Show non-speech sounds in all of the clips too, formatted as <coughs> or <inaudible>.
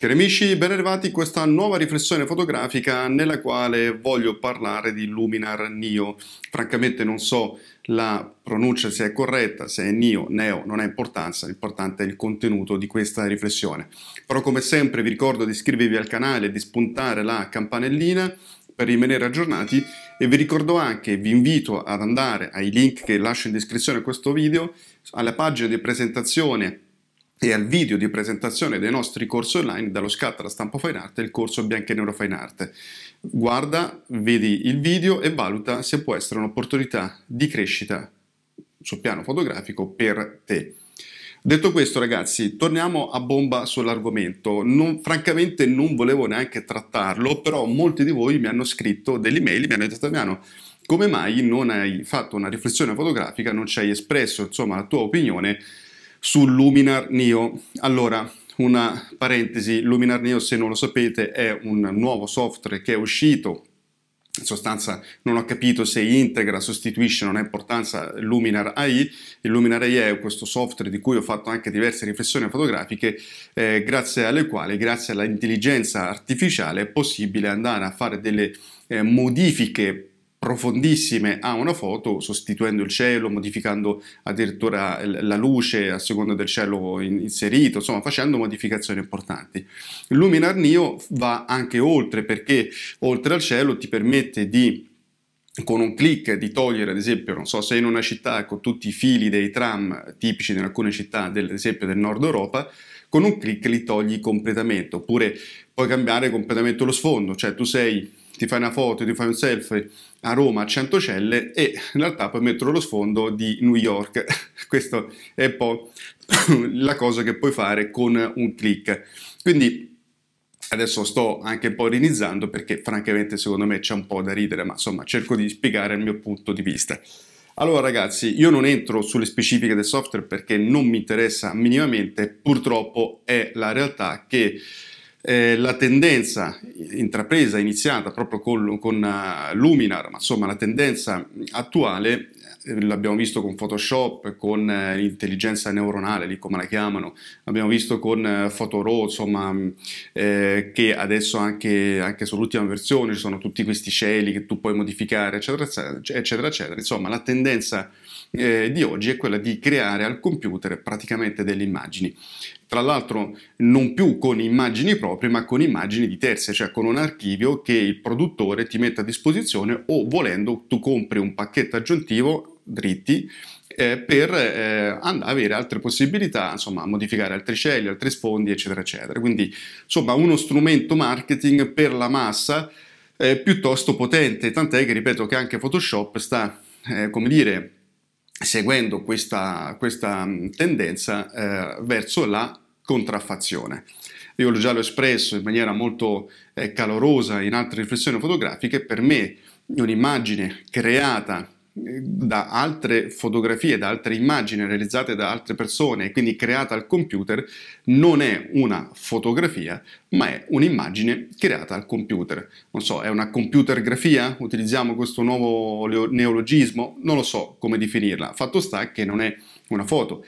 Cari amici, ben arrivati in questa nuova riflessione fotografica nella quale voglio parlare di Luminar Neo. Francamente non so la pronuncia se è corretta, se è Neo, Neo, non ha importanza, l'importante è il contenuto di questa riflessione. Però come sempre vi ricordo di iscrivervi al canale e di spuntare la campanellina per rimanere aggiornati e vi ricordo anche, vi invito ad andare ai link che lascio in descrizione a questo video, alla pagina di presentazione e al video di presentazione dei nostri corsi online dallo scatto alla stampa fine art e il corso bianco e nero fine art. Guarda, vedi il video e valuta se può essere un'opportunità di crescita sul piano fotografico per te. Detto questo ragazzi, torniamo a bomba sull'argomento. Non, francamente non volevo neanche trattarlo, però molti di voi mi hanno scritto delle mail, mi hanno detto Damiano, come mai non hai fatto una riflessione fotografica, non ci hai espresso insomma, la tua opinione su Luminar Neo. Allora, una parentesi, Luminar Neo se non lo sapete è un nuovo software che è uscito in sostanza non ho capito se integra, sostituisce, non ha importanza Luminar AI. Il Luminar AI è questo software di cui ho fatto anche diverse riflessioni fotografiche, eh, grazie alle quali, grazie all'intelligenza artificiale, è possibile andare a fare delle eh, modifiche profondissime a una foto, sostituendo il cielo, modificando addirittura la luce a seconda del cielo inserito, insomma facendo modificazioni importanti. Il Luminar Neo va anche oltre perché oltre al cielo ti permette di con un clic di togliere, ad esempio, non so, se in una città con tutti i fili dei tram tipici di alcune città, del, ad esempio del nord Europa, con un clic li togli completamente, oppure puoi cambiare completamente lo sfondo, cioè tu sei ti fai una foto, ti fai un selfie a Roma a 100 celle e in realtà poi mettere lo sfondo di New York. <laughs> Questa è un po' <coughs> la cosa che puoi fare con un click. Quindi Adesso sto anche un po' ironizzando perché francamente secondo me c'è un po' da ridere, ma insomma cerco di spiegare il mio punto di vista. Allora ragazzi, io non entro sulle specifiche del software perché non mi interessa minimamente, purtroppo è la realtà che eh, la tendenza intrapresa, iniziata proprio con, con uh, eh, Luminar, ma insomma la tendenza attuale l'abbiamo visto con Photoshop, con eh, l'intelligenza neuronale, lì come la chiamano, l'abbiamo visto con eh, Photorow, insomma, mm, eh, che adesso anche, anche, sull'ultima versione ci sono tutti questi cieli che tu puoi modificare, eccetera, eccetera, eccetera. Insomma, la tendenza eh, di oggi è quella di creare al computer praticamente delle immagini. Tra l'altro non più con immagini proprie, ma con immagini di terze, cioè con un archivio che il produttore ti mette a disposizione o volendo tu compri un pacchetto aggiuntivo dritti eh, per eh, avere altre possibilità, insomma, modificare altri cieli, altri sfondi, eccetera, eccetera. Quindi, insomma, uno strumento marketing per la massa eh, piuttosto potente, tant'è che ripeto che anche Photoshop sta, eh, come dire, seguendo questa, questa mm, tendenza eh, verso la contraffazione. Io l'ho già l'ho espresso in maniera molto eh, calorosa in altre riflessioni fotografiche, per me un'immagine creata da altre fotografie, da altre immagini realizzate da altre persone e quindi creata al computer, non è una fotografia, ma è un'immagine creata al computer. Non so, è una computergrafia? Utilizziamo questo nuovo neologismo? Non lo so come definirla. Fatto sta che non è una foto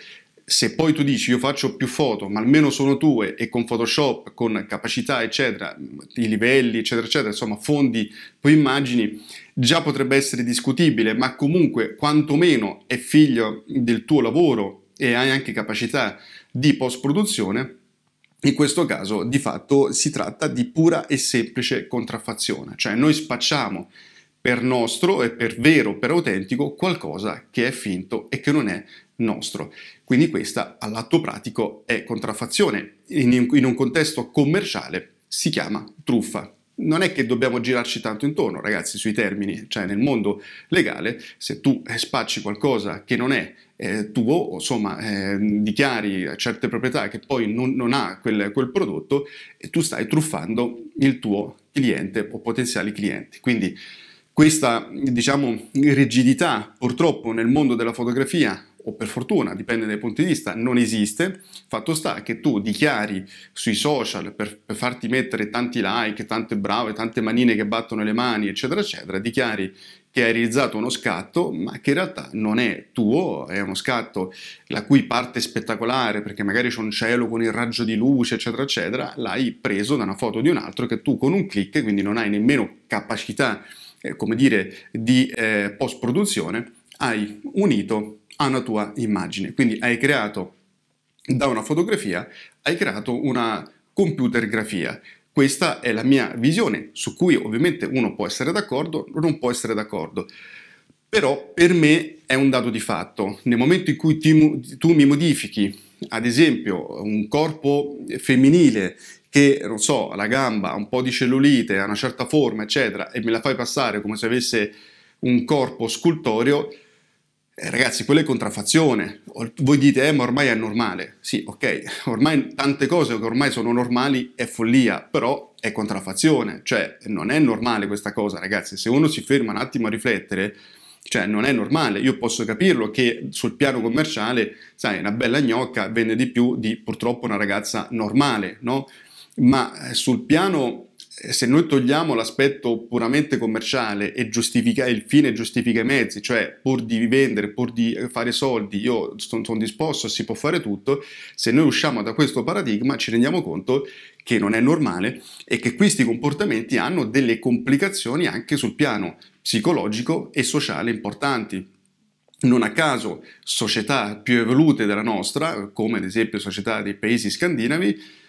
se poi tu dici io faccio più foto, ma almeno sono tue e con Photoshop, con capacità, eccetera, i livelli, eccetera, eccetera, insomma, fondi poi immagini, già potrebbe essere discutibile, ma comunque quantomeno è figlio del tuo lavoro e hai anche capacità di post-produzione. In questo caso di fatto si tratta di pura e semplice contraffazione, cioè noi spacciamo per nostro e per vero, per autentico, qualcosa che è finto e che non è nostro. Quindi questa all'atto pratico è contraffazione, in, un contesto commerciale si chiama truffa non è che dobbiamo girarci tanto intorno, ragazzi, sui termini, cioè nel mondo legale, se tu eh, spacci qualcosa che non è eh, tuo, insomma, eh, dichiari certe proprietà che poi non, non ha quel, quel prodotto, tu stai truffando il tuo cliente o potenziali clienti. Quindi questa, diciamo, rigidità, purtroppo nel mondo della fotografia o per fortuna, dipende dai punti di vista, non esiste, fatto sta che tu dichiari sui social per, per farti mettere tanti like, tante brave, tante manine che battono le mani, eccetera, eccetera, dichiari che hai realizzato uno scatto, ma che in realtà non è tuo, è uno scatto la cui parte spettacolare, perché magari c'è un cielo con il raggio di luce, eccetera, eccetera, l'hai preso da una foto di un altro che tu con un clic, quindi non hai nemmeno capacità, eh, come dire, di eh, post-produzione, hai unito a una tua immagine. Quindi hai creato da una fotografia, hai creato una computer grafia. Questa è la mia visione, su cui ovviamente uno può essere d'accordo o non può essere d'accordo. Però per me è un dato di fatto. Nel momento in cui ti, tu mi modifichi, ad esempio, un corpo femminile che, non so, ha la gamba, ha un po' di cellulite, ha una certa forma, eccetera, e me la fai passare come se avesse un corpo scultoreo, eh, ragazzi, quella è contraffazione. Voi dite, eh, ma ormai è normale. Sì, ok, <laughs> ormai tante cose che ormai sono normali è follia, però è contraffazione. Cioè, non è normale questa cosa, ragazzi. Se uno si ferma un attimo a riflettere, cioè, non è normale. Io posso capirlo che sul piano commerciale, sai, una bella gnocca vende di più di purtroppo una ragazza normale, no? Ma eh, sul piano eh, se noi togliamo l'aspetto puramente commerciale e giustifica, il fine giustifica i mezzi, cioè pur di vendere, pur di eh, fare soldi, io sono son disposto, si può fare tutto, se noi usciamo da questo paradigma ci rendiamo conto che non è normale e che questi comportamenti hanno delle complicazioni anche sul piano psicologico e sociale importanti. Non a caso società più evolute della nostra, come ad esempio società dei paesi scandinavi,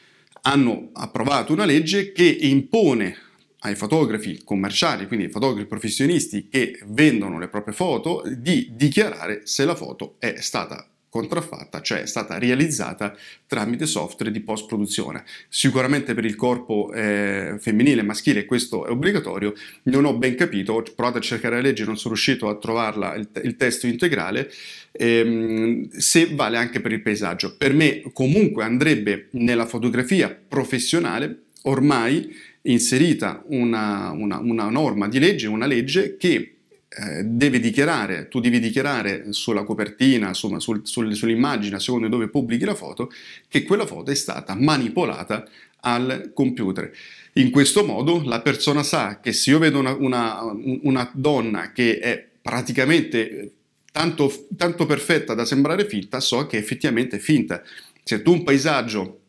hanno approvato una legge che impone ai fotografi commerciali, quindi ai fotografi professionisti che vendono le proprie foto, di dichiarare se la foto è stata contraffatta, cioè è stata realizzata tramite software di post-produzione. Sicuramente per il corpo eh, femminile e maschile questo è obbligatorio, non ho ben capito, ho provato a cercare la legge, non sono riuscito a trovarla, il, il testo integrale, ehm, se vale anche per il paesaggio. Per me comunque andrebbe nella fotografia professionale, ormai inserita una, una, una norma di legge, una legge che eh, devi dichiarare, tu devi dichiarare sulla copertina, insomma sul, sul, sull'immagine, a seconda dove pubblichi la foto, che quella foto è stata manipolata al computer. In questo modo la persona sa che se io vedo una, una, una donna che è praticamente tanto, tanto perfetta da sembrare finta, so che effettivamente è finta. Se tu un paesaggio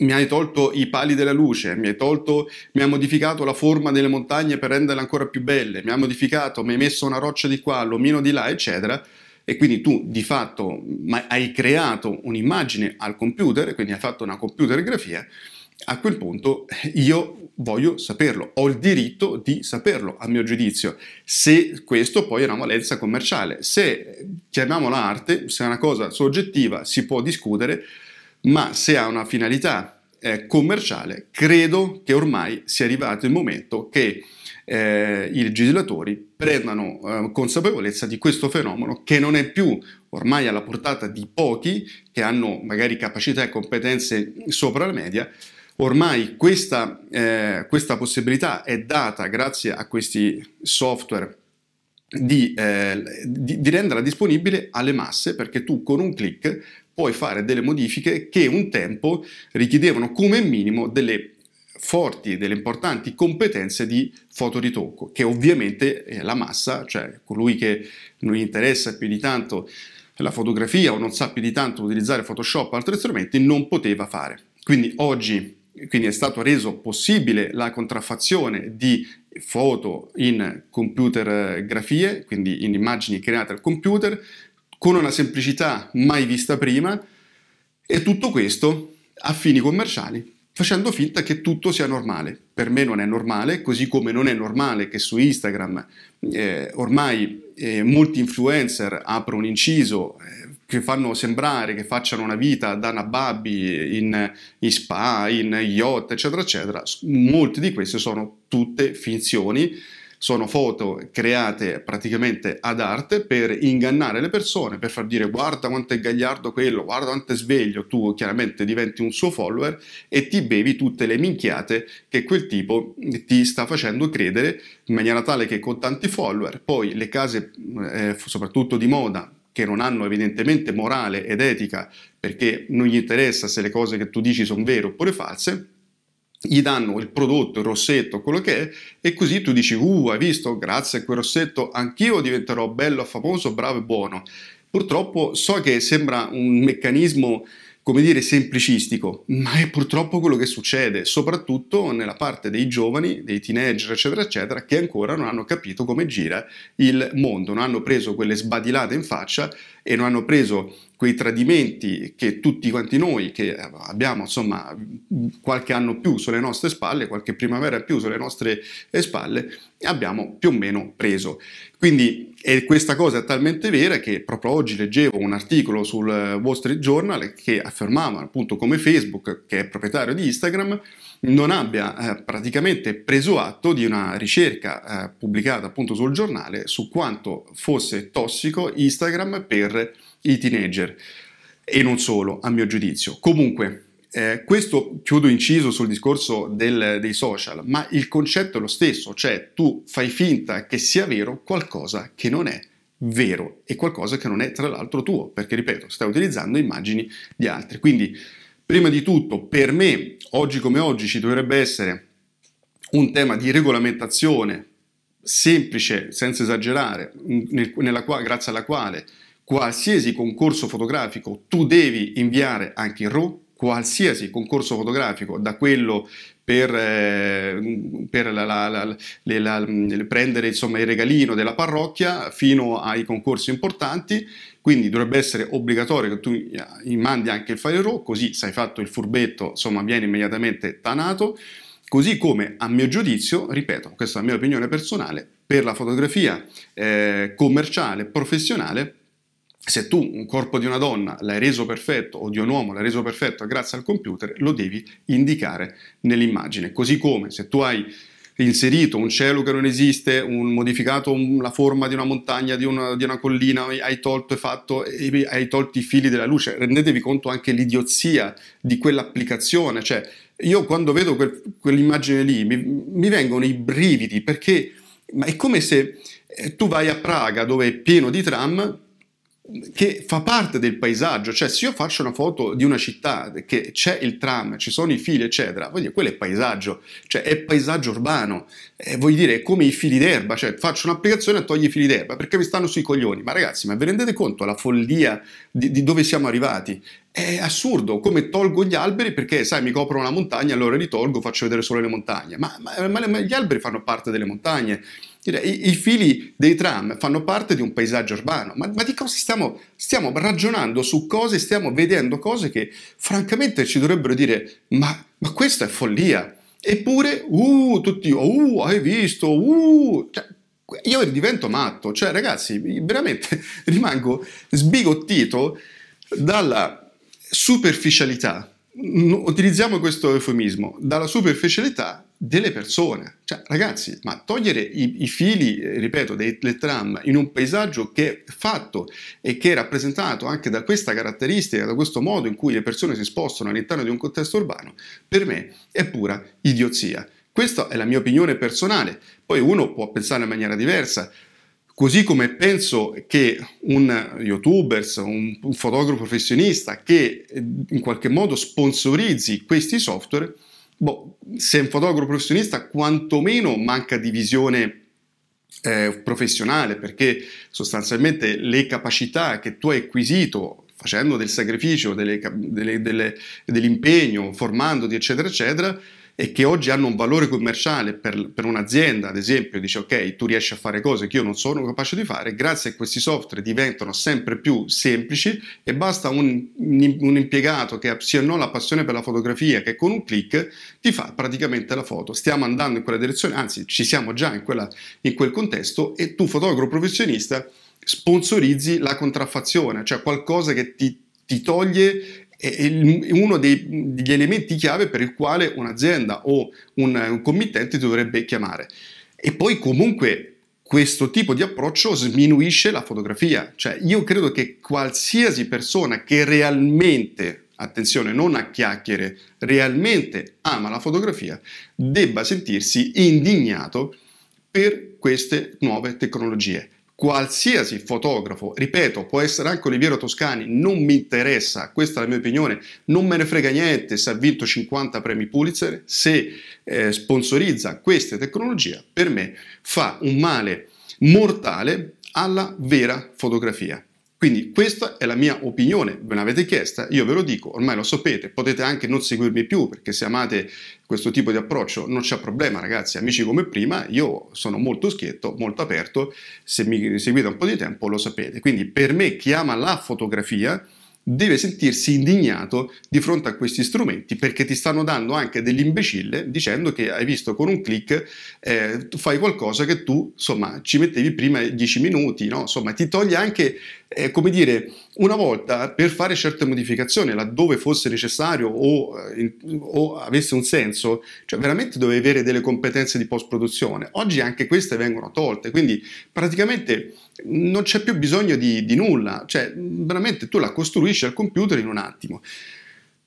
mi hai tolto i pali della luce, mi hai tolto, mi hai modificato la forma delle montagne per renderle ancora più belle, mi hai modificato, mi hai messo una roccia di qua, l'omino di là, eccetera. E quindi tu di fatto hai creato un'immagine al computer, quindi hai fatto una computer grafia. A quel punto io voglio saperlo, ho il diritto di saperlo, a mio giudizio, se questo poi è una valenza commerciale. Se chiamiamola arte, se è una cosa soggettiva, si può discutere, ma se ha una finalità eh, commerciale, credo che ormai sia arrivato il momento che eh, i legislatori prendano eh, consapevolezza di questo fenomeno che non è più ormai alla portata di pochi che hanno magari capacità e competenze sopra la media. Ormai questa, eh, questa possibilità è data grazie a questi software di, eh, di, di renderla disponibile alle masse perché tu con un clic puoi fare delle modifiche che un tempo richiedevano come minimo delle forti e delle importanti competenze di fotoritocco, che ovviamente la massa, cioè colui che non gli interessa più di tanto la fotografia o non sa più di tanto utilizzare Photoshop o altri strumenti, non poteva fare. Quindi oggi quindi è stato reso possibile la contraffazione di foto in computer eh, grafie, quindi in immagini create al computer, con una semplicità mai vista prima e tutto questo a fini commerciali, facendo finta che tutto sia normale. Per me non è normale, così come non è normale che su Instagram eh, ormai eh, molti influencer aprono un inciso eh, che fanno sembrare che facciano una vita da nababbi in, in spa, in yacht, eccetera, eccetera. Molte di queste sono tutte finzioni sono foto create praticamente ad arte per ingannare le persone, per far dire guarda quanto è gagliardo quello, guarda quanto è sveglio, tu chiaramente diventi un suo follower e ti bevi tutte le minchiate che quel tipo ti sta facendo credere in maniera tale che con tanti follower poi le case, eh, soprattutto di moda, che non hanno evidentemente morale ed etica perché non gli interessa se le cose che tu dici sono vere oppure false, gli danno il prodotto, il rossetto, quello che è, e così tu dici, uh, hai visto, grazie a quel rossetto anch'io diventerò bello, famoso, bravo e buono. Purtroppo so che sembra un meccanismo, come dire, semplicistico, ma è purtroppo quello che succede, soprattutto nella parte dei giovani, dei teenager, eccetera, eccetera, che ancora non hanno capito come gira il mondo, non hanno preso quelle sbadilate in faccia e non hanno preso quei tradimenti che tutti quanti noi, che abbiamo insomma qualche anno più sulle nostre spalle, qualche primavera più sulle nostre spalle, abbiamo più o meno preso. Quindi questa cosa è talmente vera che proprio oggi leggevo un articolo sul Wall Street Journal che affermava appunto come Facebook, che è proprietario di Instagram, non abbia eh, praticamente preso atto di una ricerca eh, pubblicata appunto sul giornale su quanto fosse tossico Instagram per i teenager e non solo, a mio giudizio. Comunque, eh, questo chiudo inciso sul discorso del, dei social, ma il concetto è lo stesso, cioè tu fai finta che sia vero qualcosa che non è vero e qualcosa che non è tra l'altro tuo, perché ripeto, stai utilizzando immagini di altri. Quindi Prima di tutto, per me, oggi come oggi ci dovrebbe essere un tema di regolamentazione semplice, senza esagerare, nella, grazie alla quale qualsiasi concorso fotografico tu devi inviare anche in RAW, qualsiasi concorso fotografico, da quello per, eh, per la, la, la, prendere insomma, il regalino della parrocchia fino ai concorsi importanti, quindi dovrebbe essere obbligatorio che tu eh, mandi anche il file RAW, così se hai fatto il furbetto, insomma, viene immediatamente tanato. Così come, a mio giudizio, ripeto, questa è la mia opinione personale, per la fotografia eh, commerciale, professionale, se tu un corpo di una donna l'hai reso perfetto o di un uomo l'hai reso perfetto grazie al computer, lo devi indicare nell'immagine. Così come se tu hai inserito un cielo che non esiste, un modificato la forma di una montagna, di una, di una collina, hai tolto e fatto, hai tolto i fili della luce. Rendetevi conto anche l'idiozia di quell'applicazione. Cioè, io quando vedo quel, quell'immagine lì mi, mi vengono i brividi perché ma è come se eh, tu vai a Praga dove è pieno di tram che fa parte del paesaggio, cioè se io faccio una foto di una città che c'è il tram, ci sono i fili, eccetera, voglio dire, quello è paesaggio, cioè è paesaggio urbano, eh, voglio dire, come i fili d'erba, cioè faccio un'applicazione e togli i fili d'erba perché mi stanno sui coglioni. Ma ragazzi, ma vi rendete conto la follia di, di dove siamo arrivati? È assurdo, come tolgo gli alberi perché, sai, mi coprono la montagna, allora li tolgo, faccio vedere solo le montagne. Ma, ma, ma, ma gli alberi fanno parte delle montagne. I, I, fili dei tram fanno parte di un paesaggio urbano, ma, ma di cosa stiamo, stiamo, ragionando su cose, stiamo vedendo cose che francamente ci dovrebbero dire ma, ma questa è follia, Eppure, uh, tutti, uh, hai visto, uh, cioè, io divento matto, cioè ragazzi, veramente <laughs> rimango sbigottito dalla superficialità, utilizziamo questo eufemismo, dalla superficialità delle persone. Cioè, ragazzi, ma togliere i, i fili, eh, ripeto, delle tram in un paesaggio che è fatto e che è rappresentato anche da questa caratteristica, da questo modo in cui le persone si spostano all'interno di un contesto urbano, per me è pura idiozia. Questa è la mia opinione personale, poi uno può pensare in maniera diversa, Così come penso che un youtuber, un, un, fotografo professionista che eh, in qualche modo sponsorizzi questi software boh, se è un fotografo professionista, quantomeno manca di visione eh, professionale, perché sostanzialmente le capacità che tu hai acquisito facendo del sacrificio, delle, delle, delle, dell'impegno, formandoti, eccetera, eccetera, e che oggi hanno un valore commerciale per, per un'azienda, ad esempio, dice ok, tu riesci a fare cose che io non sono capace di fare, grazie a questi software diventano sempre più semplici e basta un, un impiegato che sia o no la passione per la fotografia che con un clic ti fa praticamente la foto. Stiamo andando in quella direzione, anzi ci siamo già in, quella, in quel contesto e tu fotografo professionista sponsorizzi la contraffazione, cioè qualcosa che ti ti toglie è uno degli elementi chiave per il quale un'azienda o un committente dovrebbe chiamare. E poi comunque questo tipo di approccio sminuisce la fotografia, cioè io credo che qualsiasi persona che realmente, attenzione, non a chiacchiere, realmente ama la fotografia, debba sentirsi indignato per queste nuove tecnologie qualsiasi fotografo, ripeto, può essere anche Oliviero Toscani, non mi interessa, questa è la mia opinione, non me ne frega niente se ha vinto 50 premi Pulitzer, se eh, sponsorizza queste tecnologie, per me fa un male mortale alla vera fotografia. Quindi questa è la mia opinione, ve l'avete chiesta, io ve lo dico, ormai lo sapete, potete anche non seguirmi più perché se amate questo tipo di approccio non c'è problema ragazzi, amici come prima, io sono molto schietto, molto aperto, se mi seguite un po' di tempo lo sapete. Quindi per me chi ama la fotografia deve sentirsi indignato di fronte a questi strumenti perché ti stanno dando anche dell'imbecille dicendo che hai visto con un click eh, fai qualcosa che tu insomma ci mettevi prima 10 minuti no? insomma ti toglie anche eh, come dire, una volta per fare certe modificazioni laddove fosse necessario o, eh, o avesse un senso, cioè veramente dovevi avere delle competenze di post-produzione. Oggi anche queste vengono tolte, quindi praticamente non c'è più bisogno di, di nulla, cioè veramente tu la costruisci al computer in un attimo.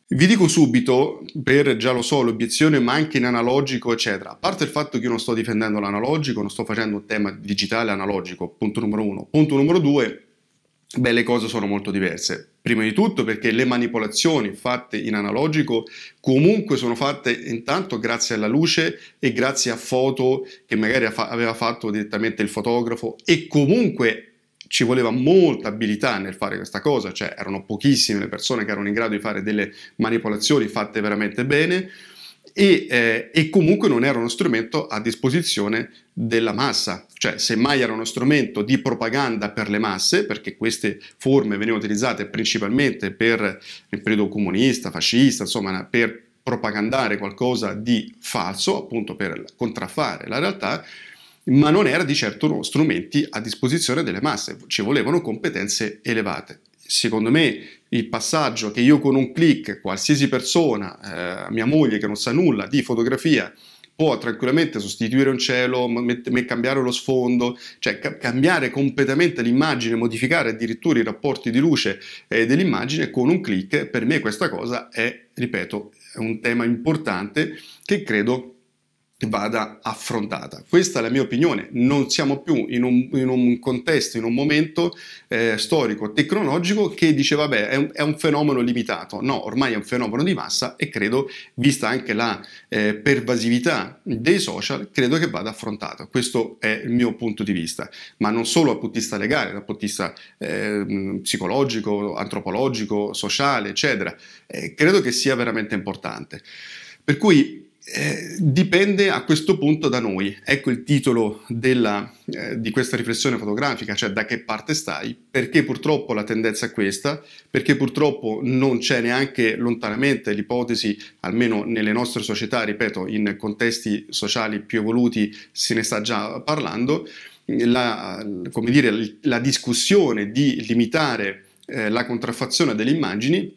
Vi dico subito, per già lo so, l'obiezione, ma anche in analogico, eccetera. A parte il fatto che io non sto difendendo l'analogico, non sto facendo un tema digitale analogico, punto numero uno. Punto numero due, Beh, le cose sono molto diverse. Prima di tutto perché le manipolazioni fatte in analogico comunque sono fatte intanto grazie alla luce e grazie a foto che magari aveva fatto direttamente il fotografo e comunque ci voleva molta abilità nel fare questa cosa, cioè erano pochissime le persone che erano in grado di fare delle manipolazioni fatte veramente bene e, eh, e, comunque non era uno strumento a disposizione della massa, cioè semmai era uno strumento di propaganda per le masse, perché queste forme venivano utilizzate principalmente per il periodo comunista, fascista, insomma per propagandare qualcosa di falso, appunto per contraffare la realtà, ma non era di certo uno strumento a disposizione delle masse, ci volevano competenze elevate secondo me il passaggio che io con un clic, qualsiasi persona, eh, mia moglie che non sa nulla di fotografia, può tranquillamente sostituire un cielo, met- cambiare lo sfondo, cioè ca- cambiare completamente l'immagine, modificare addirittura i rapporti di luce eh, dell'immagine con un clic, per me questa cosa è, ripeto, un tema importante che credo vada affrontata. Questa è la mia opinione, non siamo più in un, in un contesto, in un momento eh, storico, tecnologico che dice vabbè è un, è un, fenomeno limitato, no, ormai è un fenomeno di massa e credo, vista anche la eh, pervasività dei social, credo che vada affrontata, Questo è il mio punto di vista, ma non solo dal punto di vista legale, dal punto di vista eh, psicologico, antropologico, sociale, eccetera. Eh, credo che sia veramente importante. Per cui eh, dipende a questo punto da noi. Ecco il titolo della, eh, di questa riflessione fotografica, cioè da che parte stai, perché purtroppo la tendenza è questa, perché purtroppo non c'è neanche lontanamente l'ipotesi, almeno nelle nostre società, ripeto, in contesti sociali più evoluti se ne sta già parlando, la, dire, la discussione di limitare eh, la contraffazione delle immagini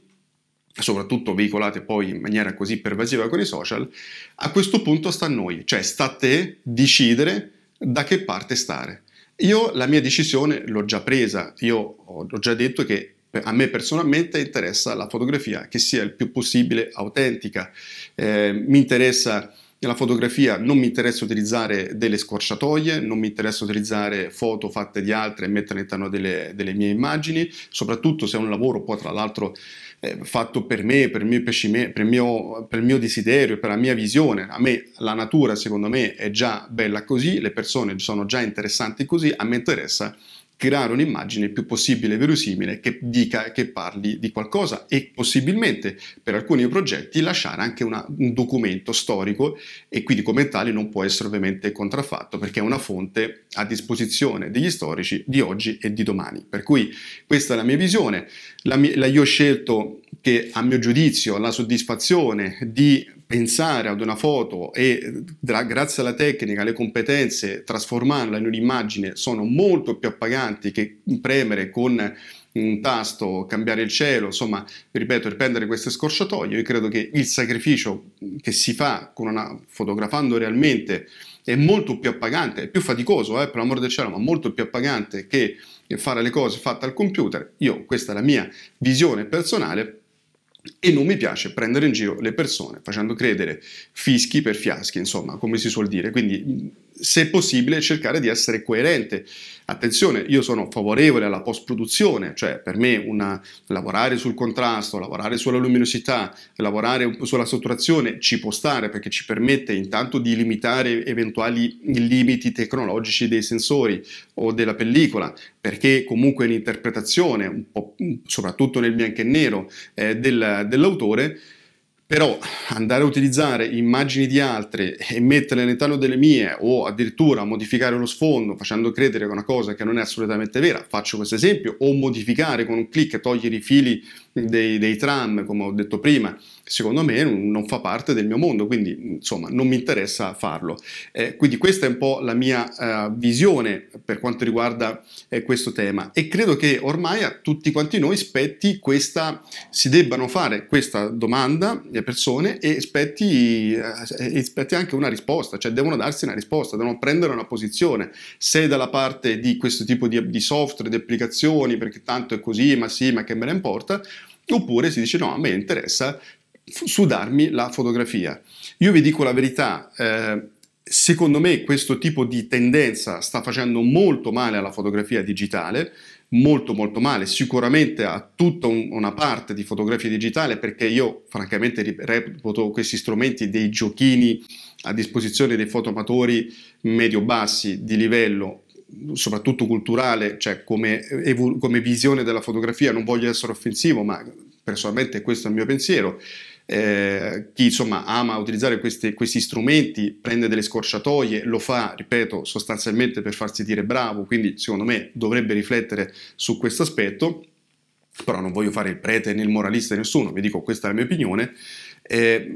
soprattutto veicolate poi in maniera così pervasiva con i social, a questo punto sta a noi, cioè sta a te decidere da che parte stare. Io la mia decisione l'ho già presa, io ho già detto che a me personalmente interessa la fotografia, che sia il più possibile autentica, eh, mi interessa nella fotografia non mi interessa utilizzare delle scorciatoie, non mi interessa utilizzare foto fatte di altre e mettere all'interno delle, delle, mie immagini, soprattutto se è un lavoro poi tra l'altro eh, fatto per me, per il mio, per, il mio, per il mio desiderio, per la mia visione. A me la natura secondo me è già bella così, le persone sono già interessanti così, a me interessa creare un'immagine il più possibile verosimile che dica che parli di qualcosa e possibilmente per alcuni progetti lasciare anche una, un documento storico e quindi come tale non può essere ovviamente contraffatto perché è una fonte a disposizione degli storici di oggi e di domani. Per cui questa è la mia visione, la, mia, la io ho scelto che a mio giudizio la soddisfazione di pensare ad una foto e tra, grazie alla tecnica, alle competenze, trasformarla in un'immagine sono molto più appaganti che premere con un tasto, cambiare il cielo, insomma, ripeto, riprendere queste scorciatoie. Io credo che il sacrificio che si fa una, fotografando realmente è molto più appagante, è più faticoso, eh, per l'amor del cielo, ma molto più appagante che fare le cose fatte al computer. Io, questa è la mia visione personale, e non mi piace prendere in giro le persone facendo credere fischi per fiaschi, insomma, come si suol dire. Quindi se possibile, cercare di essere coerente. Attenzione, io sono favorevole alla post-produzione, cioè per me una, lavorare sul contrasto, lavorare sulla luminosità, lavorare sulla saturazione ci può stare perché ci permette intanto di limitare eventuali limiti tecnologici dei sensori o della pellicola, perché comunque l'interpretazione, soprattutto nel bianco e nero, eh, del, dell'autore però andare a utilizzare immagini di altri e metterle all'interno delle mie o addirittura modificare lo sfondo facendo credere che una cosa che non è assolutamente vera, faccio questo esempio, o modificare con un clic, e togliere i fili dei, dei tram, come ho detto prima, secondo me non fa parte del mio mondo, quindi insomma non mi interessa farlo. Eh, quindi questa è un po' la mia eh, visione per quanto riguarda eh, questo tema e credo che ormai a tutti quanti noi spetti questa, si debbano fare questa domanda le eh, persone e spetti, eh, e spetti anche una risposta, cioè devono darsi una risposta, devono prendere una posizione, se dalla parte di questo tipo di, di software, di applicazioni, perché tanto è così, ma sì, ma che me ne importa, oppure si dice no, a me interessa sudarmi la fotografia. Io vi dico la verità, eh, secondo me questo tipo di tendenza sta facendo molto male alla fotografia digitale, molto molto male, sicuramente a tutta un, una parte di fotografia digitale perché io francamente reputo questi strumenti dei giochini a disposizione dei fotomatori medio-bassi di livello soprattutto culturale, cioè come, come visione della fotografia, non voglio essere offensivo, ma personalmente questo è il mio pensiero, eh, chi insomma ama utilizzare questi, questi strumenti prende delle scorciatoie, lo fa, ripeto, sostanzialmente per farsi dire bravo, quindi secondo me dovrebbe riflettere su questo aspetto, però non voglio fare il prete né il moralista di nessuno, vi dico questa è la mia opinione. Eh,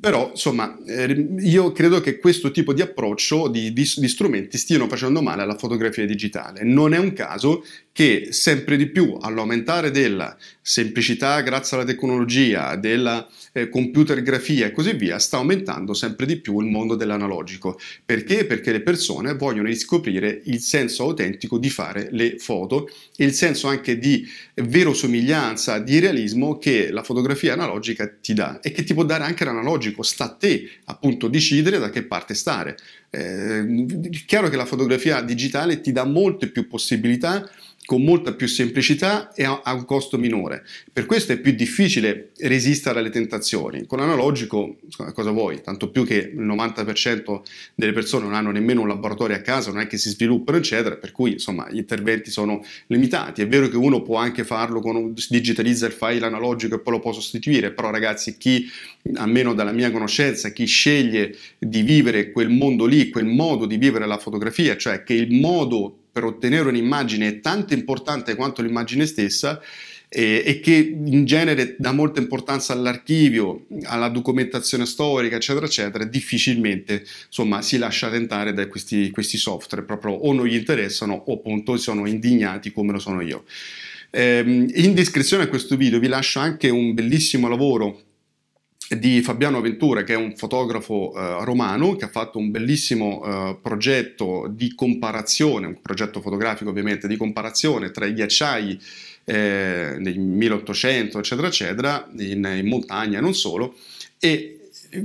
però insomma eh, io credo che questo tipo di approccio di, di, di, strumenti stiano facendo male alla fotografia digitale non è un caso che sempre di più all'aumentare della semplicità grazie alla tecnologia, della eh, computer grafia e così via, sta aumentando sempre di più il mondo dell'analogico. Perché? Perché le persone vogliono riscoprire il senso autentico di fare le foto e il senso anche di vero di realismo che la fotografia analogica ti dà e che ti può dare anche l'analogico. Sta a te appunto decidere da che parte stare. Eh, è chiaro che la fotografia digitale ti dà molte più possibilità con molta più semplicità e a, un costo minore. Per questo è più difficile resistere alle tentazioni. Con l'analogico, cosa vuoi? Tanto più che il 90% delle persone non hanno nemmeno un laboratorio a casa, non è che si sviluppano, eccetera, per cui insomma gli interventi sono limitati. È vero che uno può anche farlo con un digitalizza il file analogico e poi lo può sostituire, però ragazzi, chi almeno dalla mia conoscenza, chi sceglie di vivere quel mondo lì, quel modo di vivere la fotografia, cioè che il modo per ottenere un'immagine tanto importante quanto l'immagine stessa e, e che in genere dà molta importanza all'archivio, alla documentazione storica, eccetera, eccetera, difficilmente insomma, si lascia tentare da questi, questi software, proprio o non gli interessano o appunto sono indignati come lo sono io. Eh, in descrizione a questo video vi lascio anche un bellissimo lavoro di Fabiano Venture, che è un fotografo eh, romano, che ha fatto un bellissimo eh, progetto di comparazione, un progetto fotografico ovviamente di comparazione tra i ghiacciai eh, del 1800, eccetera, eccetera, in, in montagna e non solo, e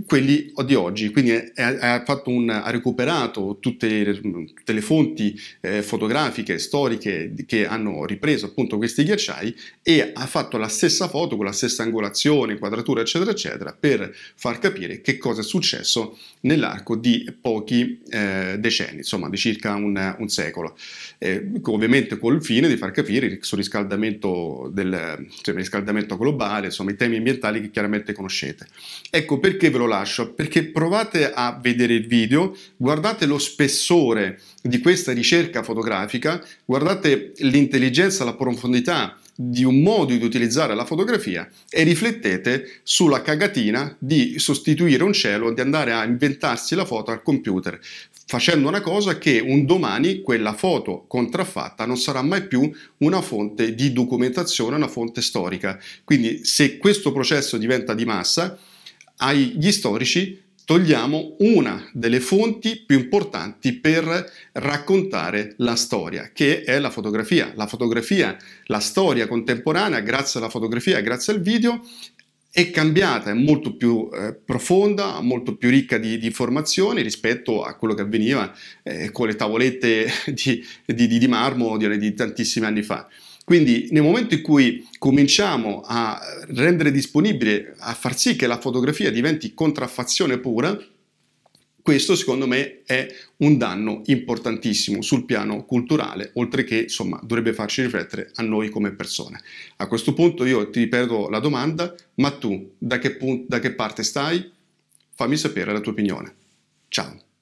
quelli di oggi, quindi ha, un, ha recuperato tutte, tutte le fonti eh, fotografiche, storiche che hanno ripreso appunto questi ghiacciai e ha fatto la stessa foto con la stessa angolazione, quadratura eccetera eccetera per far capire che cosa è successo nell'arco di pochi eh, decenni, insomma di circa un, un secolo, eh, ovviamente col fine di far capire il surriscaldamento, del, cioè, riscaldamento globale, insomma i temi ambientali che chiaramente conoscete. Ecco perché ve lo lascio? Perché provate a vedere il video, guardate lo spessore di questa ricerca fotografica, guardate l'intelligenza, la profondità di un modo di utilizzare la fotografia e riflettete sulla cagatina di sostituire un cielo, di andare a inventarsi la foto al computer, facendo una cosa che un domani quella foto contraffatta non sarà mai più una fonte di documentazione, una fonte storica. Quindi se questo processo diventa di massa, agli storici togliamo una delle fonti più importanti per raccontare la storia, che è la fotografia. La fotografia, la storia contemporanea, grazie alla fotografia, grazie al video, è cambiata, è molto più eh, profonda, molto più ricca di, di, informazioni rispetto a quello che avveniva eh, con le tavolette <laughs> di, di, di marmo di tantissimi anni fa. Quindi nel momento in cui cominciamo a rendere disponibile, a far sì che la fotografia diventi contraffazione pura, questo secondo me è un danno importantissimo sul piano culturale, oltre che insomma dovrebbe farci riflettere a noi come persone. A questo punto io ti ripeto la domanda, ma tu da che, punto, da che parte stai? Fammi sapere la tua opinione. Ciao!